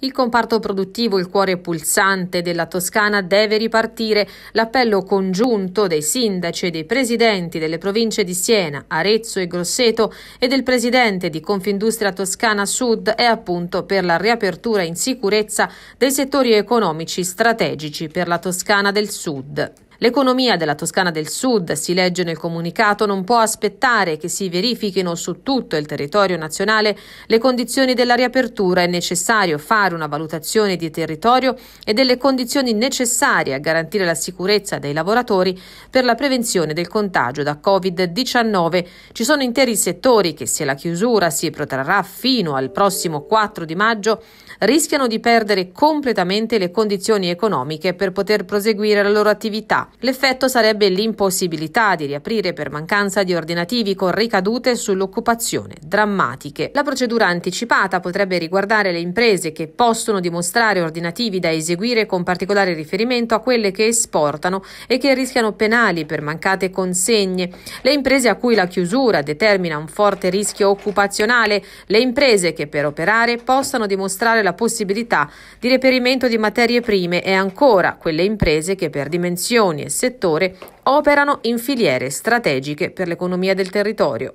Il comparto produttivo, il cuore pulsante della Toscana, deve ripartire. L'appello congiunto dei sindaci e dei presidenti delle province di Siena, Arezzo e Grosseto e del presidente di Confindustria Toscana Sud è appunto per la riapertura in sicurezza dei settori economici strategici per la Toscana del Sud. L'economia della Toscana del Sud, si legge nel comunicato, non può aspettare che si verifichino su tutto il territorio nazionale le condizioni della riapertura. È necessario fare una valutazione di territorio e delle condizioni necessarie a garantire la sicurezza dei lavoratori per la prevenzione del contagio da Covid-19. Ci sono interi settori che, se la chiusura si protrarrà fino al prossimo 4 di maggio, rischiano di perdere completamente le condizioni economiche per poter proseguire la loro attività. L'effetto sarebbe l'impossibilità di riaprire per mancanza di ordinativi con ricadute sull'occupazione drammatiche. La procedura anticipata potrebbe riguardare le imprese che possono dimostrare ordinativi da eseguire con particolare riferimento a quelle che esportano e che rischiano penali per mancate consegne, le imprese a cui la chiusura determina un forte rischio occupazionale, le imprese che per operare possano dimostrare la possibilità di reperimento di materie prime e ancora quelle imprese che per dimensioni e settore operano in filiere strategiche per l'economia del territorio.